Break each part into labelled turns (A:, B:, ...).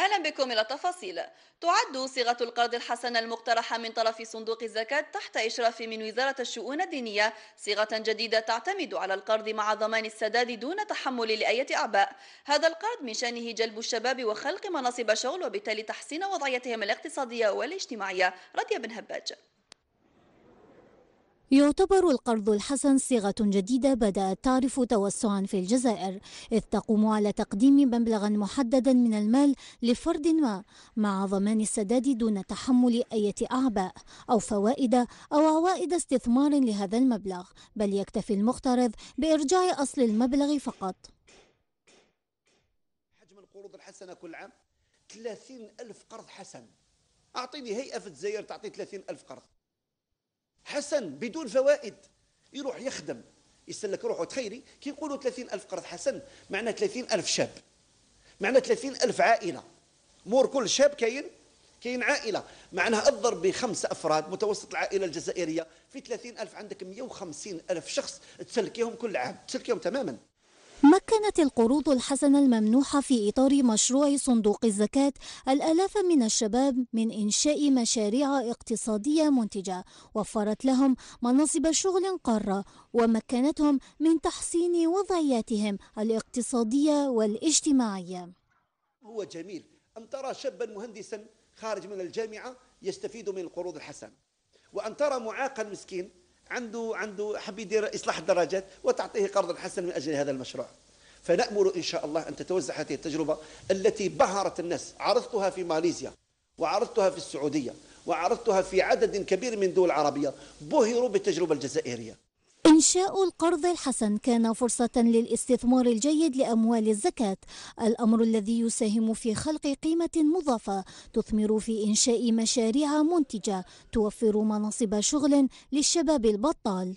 A: أهلا بكم إلى التفاصيل تعد صيغة القرض الحسن المقترحة من طرف صندوق الزكاة تحت إشراف من وزارة الشؤون الدينية صيغة جديدة تعتمد على القرض مع ضمان السداد دون تحمل لأية أعباء هذا القرض من شأنه جلب الشباب وخلق مناصب شغل وبالتالي تحسين وضعيتهم الاقتصادية والاجتماعية رضي بن هباج
B: يعتبر القرض الحسن صيغة جديدة بدأت تعرف توسعا في الجزائر إذ تقوم على تقديم مبلغا محددا من المال لفرد ما مع ضمان السداد دون تحمل أي أعباء أو فوائد أو عوائد استثمار لهذا المبلغ بل يكتفي المقترض بإرجاع أصل المبلغ فقط
A: حجم القروض الحسنة كل عام 30 ألف قرض حسن أعطيني هيئة في الجزائر تعطي 30 ألف قرض حسن بدون فوائد يروح يخدم يسلك روحه تخيري كي يقولوا 30 ألف قرض حسن معناه 30 ألف شاب معناه 30 ألف عائلة مور كل شاب كاين كاين عائلة معناها اضرب بخمس أفراد متوسط العائلة الجزائرية في 30 ألف عندك 150 ألف شخص تسلكيهم كل عام تسلكيهم تماما
B: مكنت القروض الحسنة الممنوحة في إطار مشروع صندوق الزكاة الآلاف من الشباب من إنشاء مشاريع اقتصادية منتجة وفرت لهم مناصب شغل قارة ومكنتهم من تحسين وضعياتهم الاقتصادية والاجتماعية
A: هو جميل أن ترى شابا مهندسا خارج من الجامعة يستفيد من القروض الحسنة وأن ترى معاقا مسكين عنده عنده حب يدير اصلاح الدراجات وتعطيه قرضا حسنا من اجل هذا المشروع فنامل ان شاء الله ان تتوزع هذه التجربه التي بهرت الناس عرضتها في ماليزيا وعرضتها في السعوديه وعرضتها في عدد كبير من دول عربيه بهروا بالتجربه الجزائريه
B: إنشاء القرض الحسن كان فرصة للاستثمار الجيد لأموال الزكاة، الأمر الذي يساهم في خلق قيمة مضافة تثمر في إنشاء مشاريع منتجة توفر مناصب شغل للشباب البطال.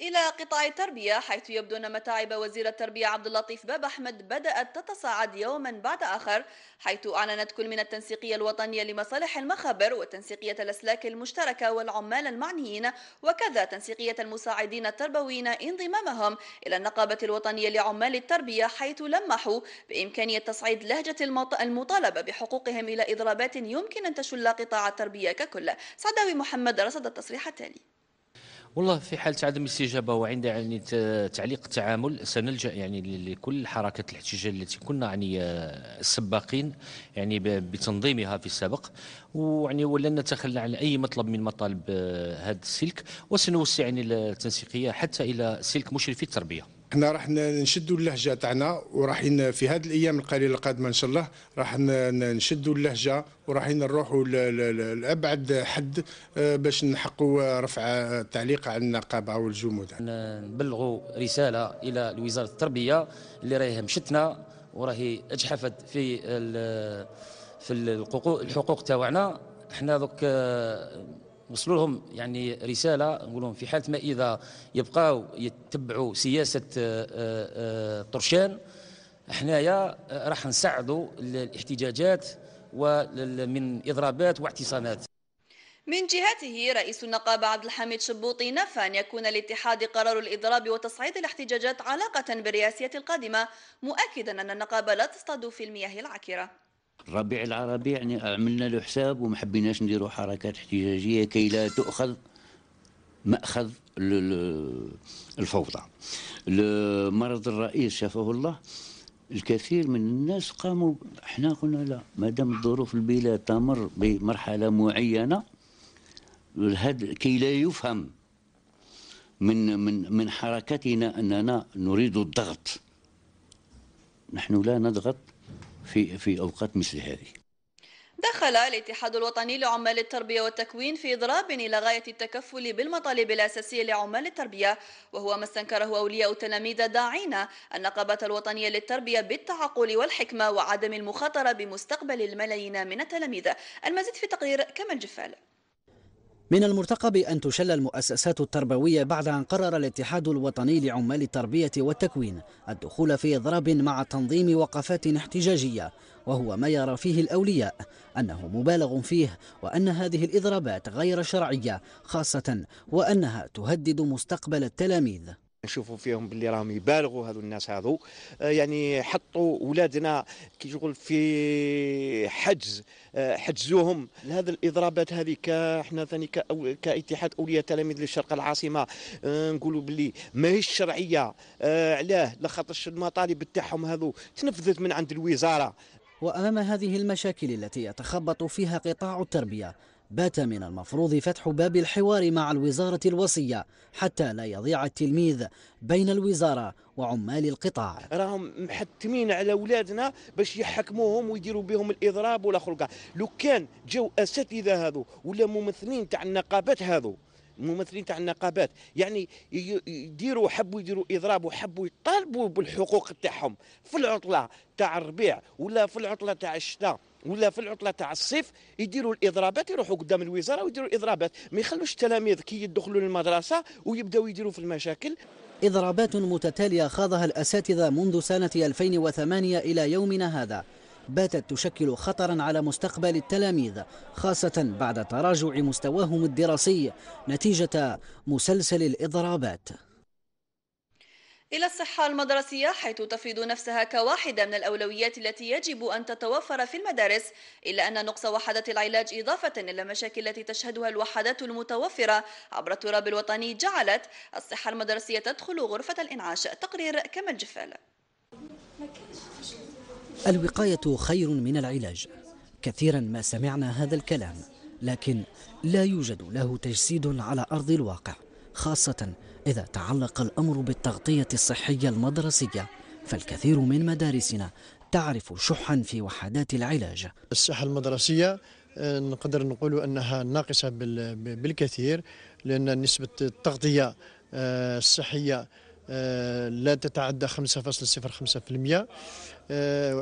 A: إلى قطاع التربية حيث يبدو أن متاعب وزير التربية عبد اللطيف باب أحمد بدأت تتصاعد يوما بعد آخر حيث أعلنت كل من التنسيقية الوطنية لمصالح المخابر وتنسيقية الأسلاك المشتركة والعمال المعنيين وكذا تنسيقية المساعدين التربويين انضمامهم إلى النقابة الوطنية لعمال التربية حيث لمحوا بإمكانية تصعيد لهجة المطالبة بحقوقهم إلى إضرابات يمكن أن تشل قطاع التربية ككل سعداوي محمد رصد التصريح التالي
C: والله في حالة عدم استجابة وعند يعني تعليق التعامل سنلجأ يعني لكل حركة الاحتجاج التي كنا يعني آه، السباقين يعني بتنظيمها في السابق ويعني ولن نتخلى عن أي مطلب من مطالب آه، هذا السلك وسنوسع يعني التنسيقية حتى إلى سلك مشرفي
B: التربية احنا راح نشدوا اللهجه تاعنا وراحين في هذه الايام القليله القادمه ان شاء الله راح نشدوا اللهجه وراحين نروحوا لابعد حد آه، باش نحقوا رفع التعليق على النقابه والجمود نبلغوا رساله الى وزاره التربيه اللي راهي مشتنا وراهي اجحفت في في الحقوق تاعنا احنا دوك آه، وصلوا لهم يعني رساله نقول لهم في حاله ما اذا يبقاو يتبعوا سياسه آه، آه، طرشان حنايا آه، راح نساعدوا الاحتجاجات ومن اضرابات واعتصامات
A: من جهته رئيس النقابة عبد الحميد شبوطي نفى أن يكون الاتحاد قرار الإضراب وتصعيد الاحتجاجات علاقة بالرئاسية القادمة مؤكدا أن النقابة لا تصطاد في المياه العكرة
C: الربيع العربي يعني عملنا له حساب وما حبيناش نديروا حركات احتجاجيه كي لا تؤخذ ماخذ الفوضى المرض الرئيس شفاه الله الكثير من الناس قاموا احنا قلنا لا ما دام ظروف البلاد تمر بمرحله معينه هذا كي لا يفهم من من من حركتنا اننا نريد الضغط نحن لا نضغط في في اوقات مثل هذه
A: دخل الاتحاد الوطني لعمال التربية والتكوين في إضراب إلى غاية التكفل بالمطالب الأساسية لعمال التربية وهو ما استنكره أولياء التلاميذ داعين النقابة الوطنية للتربية بالتعقل والحكمة وعدم المخاطرة بمستقبل الملايين من التلاميذ المزيد في تقرير كمال جفال
C: من المرتقب أن تشل المؤسسات التربوية بعد أن قرر الاتحاد الوطني لعمال التربية والتكوين الدخول في إضراب مع تنظيم وقفات احتجاجية وهو ما يرى فيه الأولياء أنه مبالغ فيه وأن هذه الإضرابات غير شرعية خاصة وأنها تهدد مستقبل التلاميذ نشوفوا فيهم
A: باللي راهم يبالغوا هذو الناس هذو آه، يعني حطوا ولادنا كي شغل في حجز آه، حجزوهم لهذه الاضرابات هذه احنا ثاني كاتحاد اولياء تلاميذ للشرق العاصمه آه، نقولوا باللي ماهيش شرعيه علاه لخاطر المطالب تاعهم هذو تنفذت من عند الوزاره
C: وامام هذه المشاكل التي يتخبط فيها قطاع التربيه بات من المفروض فتح باب الحوار مع الوزارة الوصية حتى لا يضيع التلميذ بين
A: الوزارة وعمال القطاع راهم محتمين على أولادنا باش يحكموهم ويديروا بهم الإضراب ولا خلقة لو كان جو أساتذة هذو ولا ممثلين تاع النقابات هذو الممثلين تاع النقابات يعني يديروا حبوا يديروا اضراب وحبوا يطالبوا بالحقوق تاعهم في العطله تاع الربيع ولا في العطله تاع الشتاء ولا في العطله تاع الصيف يديروا الاضرابات يروحوا قدام الوزاره ويديروا الاضرابات ما يخلوش التلاميذ كي يدخلوا للمدرسه ويبداوا يديروا في المشاكل إضرابات
C: متتالية خاضها الأساتذة منذ سنة 2008 إلى يومنا هذا باتت تشكل خطرا على مستقبل التلاميذ خاصة بعد تراجع مستواهم الدراسي نتيجة مسلسل الإضرابات
A: إلى الصحة المدرسية حيث تفرض نفسها كواحدة من الأولويات التي يجب أن تتوفر في المدارس إلا أن نقص وحدة العلاج إضافة إلى المشاكل التي تشهدها الوحدات المتوفرة عبر التراب الوطني جعلت الصحة المدرسية تدخل غرفة الإنعاش تقرير كما الجفال
C: الوقاية خير من العلاج كثيرا ما سمعنا هذا الكلام لكن لا يوجد له تجسيد على أرض الواقع خاصة إذا تعلق الأمر بالتغطية الصحية المدرسية فالكثير من مدارسنا تعرف شحا في وحدات العلاج الصحة المدرسية آه، نقدر نقول أنها ناقصة بالكثير لأن نسبة التغطية آه، الصحية آه، لا تتعدى 5.05%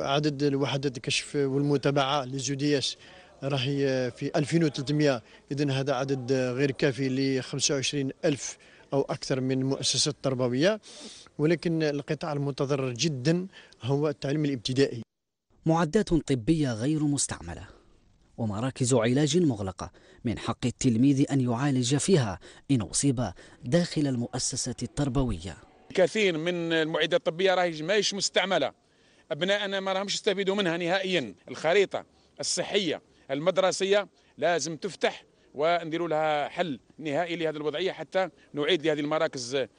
C: عدد الوحدات الكشف والمتابعة لزودياس راهي في 2300 إذن هذا عدد غير كافي ل 25 ألف أو أكثر من مؤسسة تربوية ولكن القطاع المتضرر جدا هو التعليم الابتدائي معدات طبية غير مستعملة ومراكز علاج مغلقة من حق التلميذ أن يعالج فيها إن أصيب داخل المؤسسة التربوية
A: كثير من المعدات الطبية راهي ماهيش مستعملة أبناءنا ما راهمش يستفيدوا منها نهائيا الخريطة الصحية المدرسية لازم تفتح ونديروا لها حل نهائي لهذه الوضعيه حتى نعيد لهذه المراكز آه،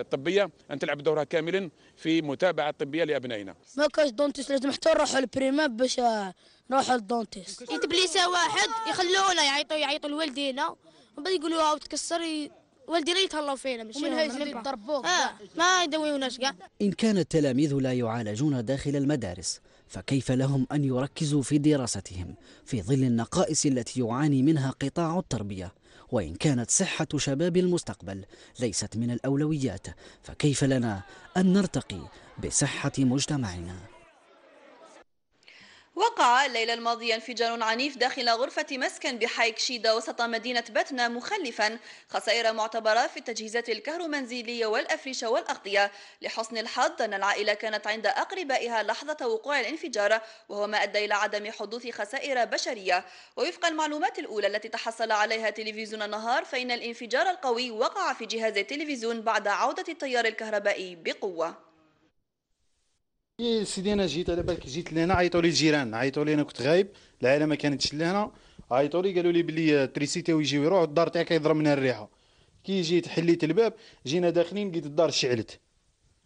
A: الطبيه ان تلعب دورها كاملا في متابعه طبيه لابنائنا.
B: ما كاش دونتيس لازم حتى نروحوا للبريما باش آه، نروحوا للدونتيس. يتبليسه واحد يخلونا يعيطوا يعيطوا لوالدينا وبعد يقولوا تكسر والدينا يتهلاو فينا مش من هاي اللي ضربوه آه ما يداويوناش كاع.
C: ان كان التلاميذ لا يعالجون داخل المدارس فكيف لهم أن يركزوا في دراستهم في ظل النقائص التي يعاني منها قطاع التربية وإن كانت صحة شباب المستقبل ليست من الأولويات فكيف لنا أن نرتقي بصحة مجتمعنا
A: وقع الليلة الماضية انفجار عنيف داخل غرفة مسكن بحي كشيدة وسط مدينة بتنا مخلفا خسائر معتبرة في التجهيزات الكهرومنزلية والأفرشة والأغطية لحسن الحظ أن العائلة كانت عند أقربائها لحظة وقوع الانفجار وهو ما أدى إلى عدم حدوث خسائر بشرية ووفق المعلومات الأولى التي تحصل عليها تلفزيون النهار فإن الانفجار القوي وقع في جهاز التلفزيون بعد عودة التيار الكهربائي بقوة
C: يا إيه، سيدي انا جيت على بالك جيت لهنا عيطوا لي الجيران عيطوا لي انا كنت غايب العائله ما كانتش لهنا عيطوا لي قالوا لي بلي آه، تريسيتي يجيو يروح الدار تاعي كيضرب منها الريحه كي جيت حليت الباب جينا داخلين لقيت الدار شعلت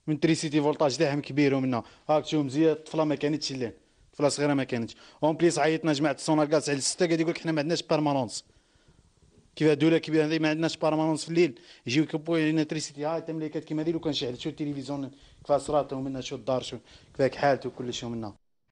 C: من تريسيتي فولتاج تاعهم كبير ومنها هاك تشوف مزيان الطفله ما كانتش لهنا طفله صغيره ما كانتش اون بليس عيطنا جماعه السونار على السته قاعد يقول لك حنا ما عندناش بيرمانونس كيف هذولا كيف هذي ما عندناش بارمانونس في الليل يجيو يكبوا علينا تريسيتي هاي تم كيما هذي لو كان شي شو التلفزيون كيف صراته ومنا شو الدار شو كيف حالته وكلش ومنا